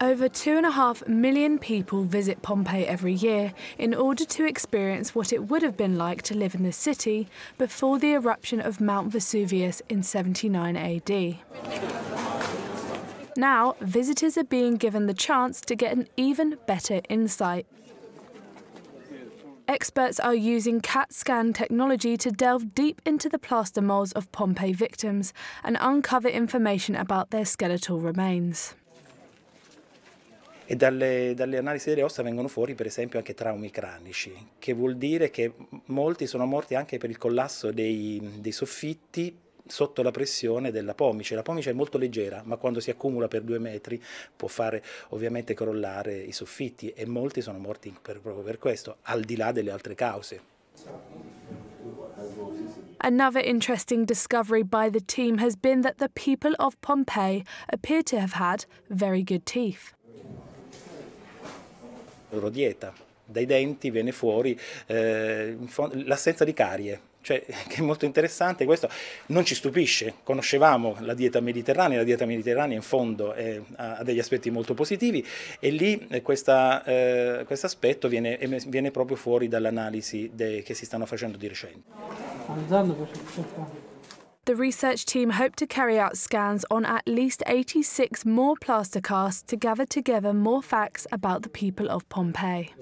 Over two and a half million people visit Pompeii every year in order to experience what it would have been like to live in the city before the eruption of Mount Vesuvius in 79 AD. Now, visitors are being given the chance to get an even better insight. Experts are using CAT scan technology to delve deep into the plaster moulds of Pompeii victims and uncover information about their skeletal remains. e dalle, dalle, analisi delle ossa vengono fuori per esempio anche traumi cranici, che vuol dire che molti sono morti anche per il collasso dei, dei soffitti sotto la pressione della pomice. La pomice è molto leggera, ma quando si accumula per due metri può fare ovviamente crollare i soffitti e molti sono morti per, proprio per questo, al di là delle altre cause. Another interesting discovery by the team has been that the people of Pompeii appear to have had very good teeth loro dieta. Dai denti viene fuori eh, l'assenza di carie, cioè, che è molto interessante questo, non ci stupisce, conoscevamo la dieta mediterranea, la dieta mediterranea in fondo è, ha degli aspetti molto positivi e lì eh, eh, questo eh, aspetto viene, viene, proprio fuori dall'analisi de, che si stanno facendo di recente. The research team hope to carry out scans on at least 86 more plaster casts to gather together more facts about the people of Pompeii.